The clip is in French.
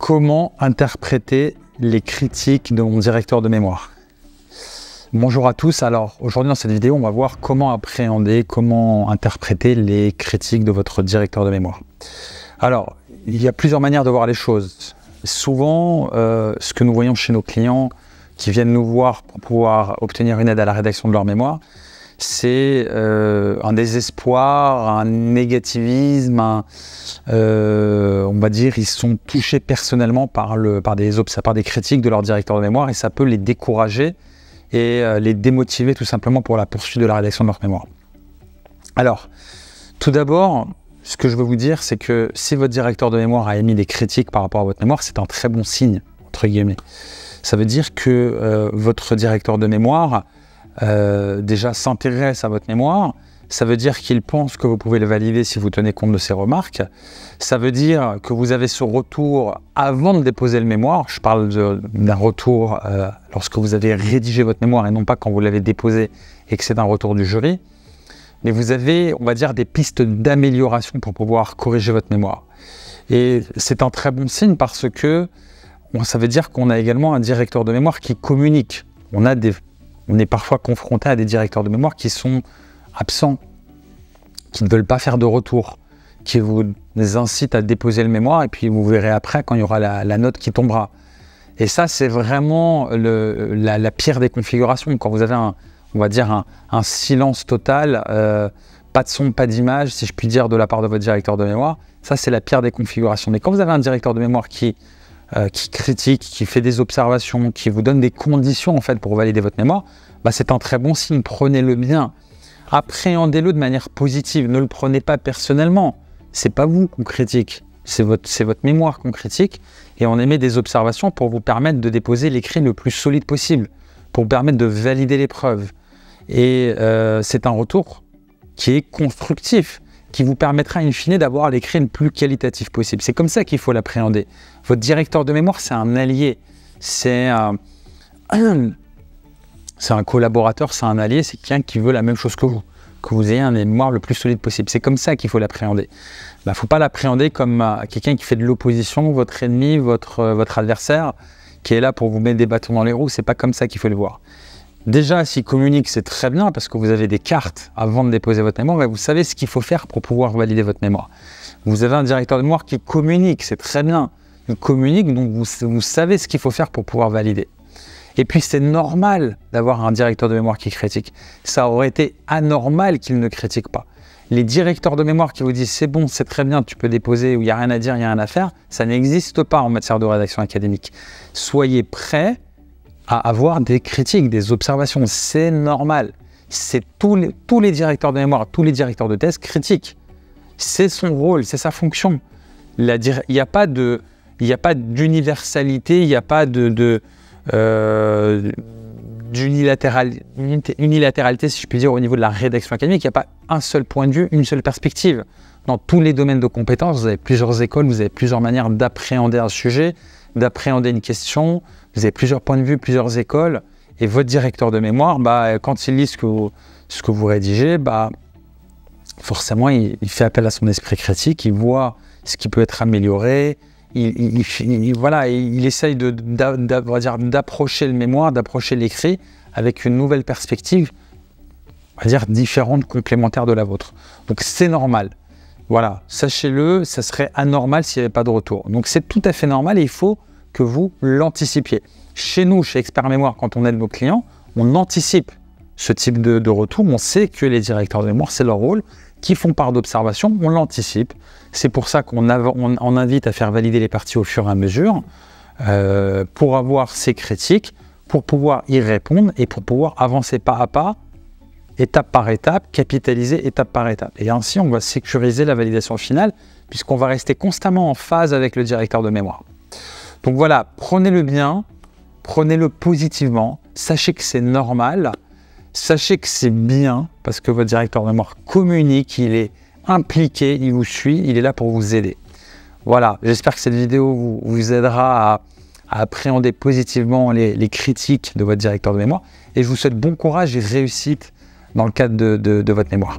comment interpréter les critiques de mon directeur de mémoire. Bonjour à tous, alors aujourd'hui dans cette vidéo on va voir comment appréhender, comment interpréter les critiques de votre directeur de mémoire. Alors il y a plusieurs manières de voir les choses. Souvent euh, ce que nous voyons chez nos clients qui viennent nous voir pour pouvoir obtenir une aide à la rédaction de leur mémoire, c'est euh, un désespoir, un négativisme, euh, on va dire, ils sont touchés personnellement par, des, critiques de leur directeur de mémoire et ça peut les décourager et euh, les démotiver tout simplement pour la poursuite de la rédaction de leur mémoire. Alors, tout d'abord, ce que je veux vous dire, c'est que si votre directeur de mémoire a émis des critiques par rapport à votre mémoire, c'est un très bon signe, entre guillemets. Ça veut dire que votre directeur de mémoire euh, déjà s'intéresse à votre mémoire, ça veut dire qu'il pense que vous pouvez le valider si vous tenez compte de ses remarques, ça veut dire que vous avez ce retour avant de déposer le mémoire, je parle d'un retour euh, lorsque vous avez rédigé votre mémoire et non pas quand vous l'avez déposé et que c'est un retour du jury, mais vous avez, on va dire, des pistes d'amélioration pour pouvoir corriger votre mémoire. Et c'est un très bon signe parce que ça veut dire qu'on a également un directeur de mémoire qui communique. On a des on est parfois confronté à des directeurs de mémoire qui sont absents, qui ne veulent pas faire de retour, qui vous incitent à déposer le mémoire et puis vous verrez après quand il y aura la, note qui tombera. Et ça, c'est vraiment la, pire des configurations. Quand vous avez un, on va dire, un, silence total, euh, pas de son, pas d'image, si je puis dire, de la part de votre directeur de mémoire, ça, c'est la pire des configurations. Mais quand vous avez un directeur de mémoire qui euh, qui critique, qui fait des observations, qui vous donne des conditions en fait pour valider votre mémoire, bah, c'est un très bon signe. Prenez-le bien. Appréhendez-le de manière positive. Ne le prenez pas personnellement. C'est pas vous qu'on critique. C'est votre, mémoire qu'on critique. Et on émet des observations pour vous permettre de déposer l'écrit le plus solide possible, pour vous permettre de valider l'épreuve. Et euh, c'est un retour qui est constructif qui vous permettra in fine d'avoir l'écrit le plus qualitatif possible. C'est comme ça qu'il faut l'appréhender. Votre directeur de mémoire, c'est un allié, euh, c'est un, collaborateur, c'est un allié, c'est quelqu'un qui veut la même chose que vous, que vous ayez un mémoire le plus solide possible. C'est comme ça qu'il faut l'appréhender. Il bah, ne faut pas l'appréhender comme euh, quelqu'un qui fait de l'opposition, votre ennemi, votre, euh, votre adversaire, qui est là pour vous mettre des bâtons dans les roues. C'est pas comme ça qu'il faut le voir. Déjà, s'ils communiquent, c'est très bien parce que vous avez des cartes avant de déposer votre mémoire et vous savez ce qu'il faut faire pour pouvoir valider votre mémoire. Vous avez un directeur de mémoire qui communique, c'est très bien. Il communique, donc vous, savez ce qu'il faut faire pour pouvoir valider. Et puis c'est normal d'avoir un directeur de mémoire qui critique. Ça aurait été anormal qu'il ne critique pas. Les directeurs de mémoire qui vous disent c'est bon, c'est très bien, tu peux déposer, ou il n'y a rien à dire, il n'y a rien à faire, ça n'existe pas en matière de rédaction académique. Soyez prêts à avoir des critiques, des observations. C'est normal. C'est tous les, tous les directeurs de mémoire, tous les directeurs de thèse critiquent. C'est son rôle, c'est sa fonction. il n'y a pas de, il n'y a pas d'universalité, il n'y a pas de, euh, d'unilatéralité, unilatéralité, si je puis dire, au niveau de la rédaction académique. Il n'y a pas un seul point de vue, une seule perspective. Dans tous les domaines de compétences, vous avez plusieurs écoles, vous avez plusieurs manières d'appréhender un sujet, d'appréhender une question, vous avez plusieurs points de vue, plusieurs écoles, et votre directeur de mémoire, bah, quand il lit ce que vous, rédigez, bah, forcément, il, fait appel à son esprit critique, il voit ce qui peut être amélioré, il, il, il essaye d'approcher le mémoire, d'approcher l'écrit avec une nouvelle perspective, on va dire différente, complémentaire de la vôtre. Donc c'est normal. Voilà, sachez-le, ça serait anormal s'il n'y avait pas de retour. Donc c'est tout à fait normal et il faut que vous l'anticipiez. Chez nous, chez Expert Mémoire, quand on aide nos clients, on anticipe ce type de, retour. On sait que les directeurs de mémoire, c'est leur rôle, qui font part d'observation, on l'anticipe. C'est pour ça qu'on invite à faire valider les parties au fur et à mesure euh, pour avoir ces critiques, pour pouvoir y répondre et pour pouvoir avancer pas à pas, étape par étape, capitaliser étape par étape. Et ainsi, on va sécuriser la validation finale puisqu'on va rester constamment en phase avec le directeur de mémoire. Donc voilà, prenez-le bien, prenez-le positivement, sachez que c'est normal, sachez que c'est bien, parce que votre directeur de mémoire communique, il est impliqué, il vous suit, il est là pour vous aider. Voilà, j'espère que cette vidéo vous, aidera à, appréhender positivement les, critiques de votre directeur de mémoire, et je vous souhaite bon courage et réussite dans le cadre de votre mémoire.